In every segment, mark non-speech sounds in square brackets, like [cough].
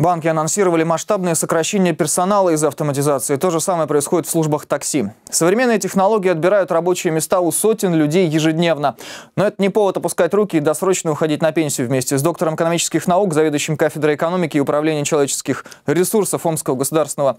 Банки анонсировали масштабное сокращение персонала из-за автоматизации. То же самое происходит в службах такси. Современные технологии отбирают рабочие места у сотен людей ежедневно. Но это не повод опускать руки и досрочно уходить на пенсию вместе с доктором экономических наук, заведующим кафедрой экономики и управления человеческих ресурсов Омского государственного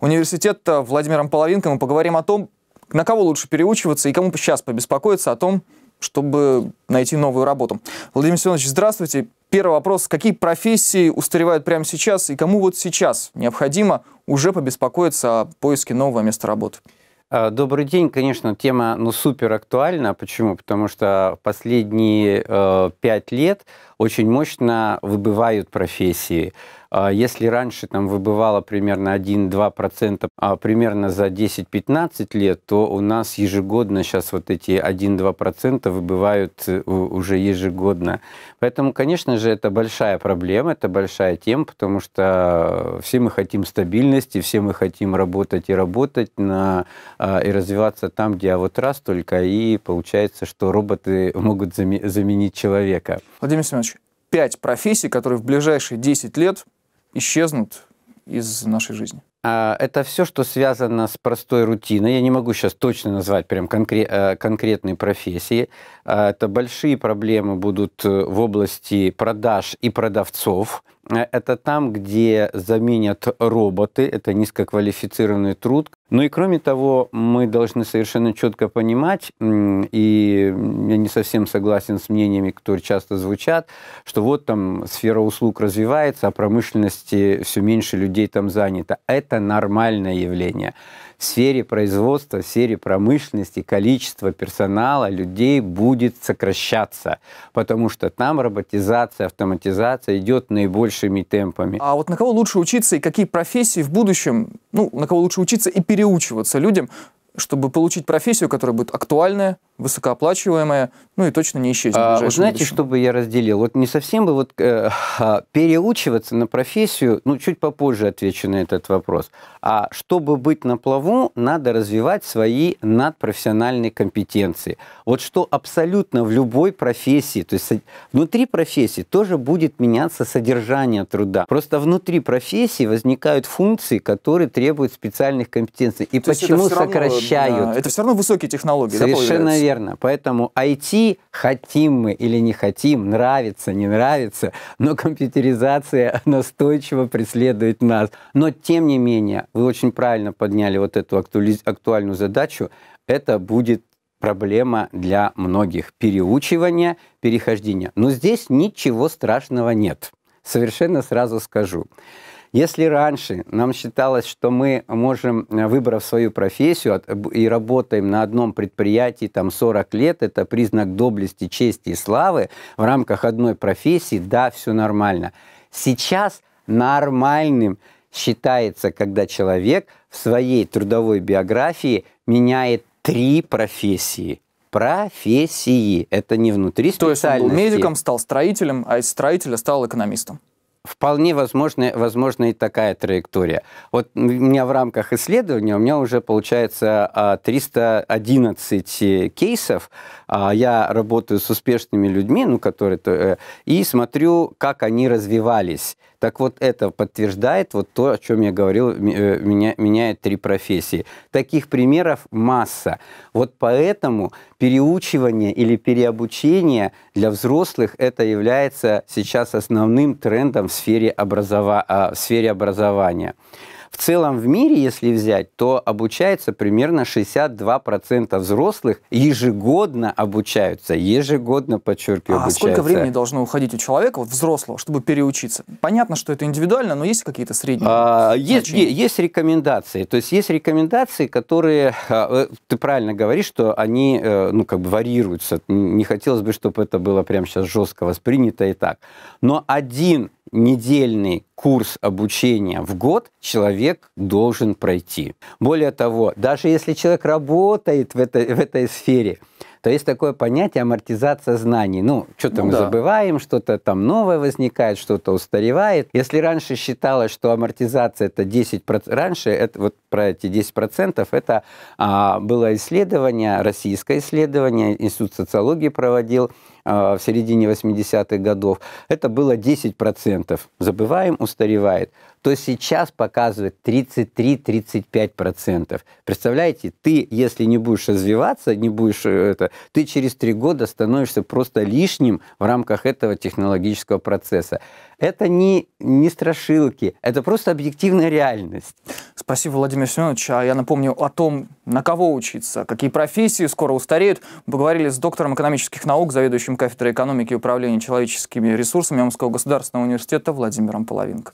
университета Владимиром Половинко мы поговорим о том, на кого лучше переучиваться и кому сейчас побеспокоиться о том, чтобы найти новую работу. Владимир Семенович, здравствуйте. Первый вопрос. Какие профессии устаревают прямо сейчас и кому вот сейчас необходимо уже побеспокоиться о поиске нового места работы? А, добрый день. Конечно, тема ну, супер актуальна. Почему? Потому что последние э, пять лет очень мощно выбывают профессии. А если раньше там выбывало примерно 1-2% а примерно за 10-15 лет, то у нас ежегодно сейчас вот эти 1-2% выбывают э, уже ежегодно. Поэтому, конечно же, это большая проблема, это большая тема, потому что все мы хотим стабильности, все мы хотим работать и работать на, а, и развиваться там, где а вот раз только, и получается, что роботы могут заменить человека. Владимир Семенович, пять профессий, которые в ближайшие 10 лет исчезнут из нашей жизни. А, это все, что связано с простой рутиной. Я не могу сейчас точно назвать прям конкре- э, конкретные профессии. А, это большие проблемы будут э, в области продаж и продавцов. Э, это там, где заменят роботы, это низкоквалифицированный труд, ну и кроме того, мы должны совершенно четко понимать, и я не совсем согласен с мнениями, которые часто звучат, что вот там сфера услуг развивается, а промышленности все меньше людей там занято. Это нормальное явление. В сфере производства, в сфере промышленности количество персонала, людей будет сокращаться, потому что там роботизация, автоматизация идет наибольшими темпами. А вот на кого лучше учиться и какие профессии в будущем, ну, на кого лучше учиться и переводить переучиваться людям, чтобы получить профессию, которая будет актуальная, высокооплачиваемая, ну и точно не исчезнет. А, знаете, будущем. что я разделил? Вот не совсем бы вот э, переучиваться на профессию, ну чуть попозже отвечу на этот вопрос. А чтобы быть на плаву, надо развивать свои надпрофессиональные компетенции. Вот что абсолютно в любой профессии, то есть внутри профессии тоже будет меняться содержание труда. Просто внутри профессии возникают функции, которые требуют специальных компетенций. И то почему это сокращают? да, это все равно высокие технологии. Совершенно да, верно. Поэтому IT, хотим мы или не хотим, нравится, не нравится, но компьютеризация [laughs] настойчиво преследует нас. Но, тем не менее, вы очень правильно подняли вот эту актуали- актуальную задачу. Это будет проблема для многих. переучивания, перехождение. Но здесь ничего страшного нет. Совершенно сразу скажу. Если раньше нам считалось, что мы можем, э, выбрав свою профессию и работаем на одном предприятии там 40 лет, это признак доблести, чести и славы, в рамках одной профессии, да, все нормально. Сейчас нормальным считается, когда человек в своей трудовой биографии меняет три профессии профессии. Это не внутри То специальности. То есть он был медиком, стал строителем, а из строителя стал экономистом вполне возможна, возможна и такая траектория. Вот у меня в рамках исследования, у меня уже получается 311 а, э, кейсов. А, я работаю с успешными людьми, ну, которые... Э, и смотрю, как они развивались так вот, это подтверждает вот то, о чем я говорил, э, меня, меняют три профессии. Таких примеров масса. Вот поэтому переучивание или переобучение для взрослых это является сейчас основным трендом в сфере, образова... А, в сфере образования. В целом в мире, если взять, то обучается примерно 62% взрослых ежегодно обучаются, ежегодно, подчеркиваю, а сколько времени должно уходить у человека, вот взрослого, чтобы переучиться? Понятно, что это индивидуально, но есть какие-то средние? А, есть, есть рекомендации, то есть есть рекомендации, которые, а, э, ты правильно говоришь, что они, э, ну, как бы варьируются. Не хотелось бы, чтобы это было прямо сейчас жестко воспринято и так. Но один недельный курс обучения в год человек должен пройти. Более того, даже если человек работает в этой, в этой сфере, то есть такое понятие амортизация знаний. Ну, что-то ну, мы да. забываем, что-то там новое возникает, что-то устаревает. Если раньше считалось, что амортизация это 10%, раньше это вот про эти 10% это а, было исследование, российское исследование, Институт социологии проводил а, в середине 80-х годов. Это было 10%. Забываем, устаревает то сейчас показывает 33-35%. Представляете, ты, если не будешь развиваться, не будешь э, это, ты через три года становишься просто лишним в рамках этого технологического процесса. Это не, не страшилки, это просто объективная реальность. Спасибо, Владимир Семенович. А я напомню о том, на кого учиться, какие профессии скоро устареют. Мы поговорили с доктором экономических наук, заведующим кафедрой экономики и управления человеческими ресурсами Омского государственного университета Владимиром Половенко.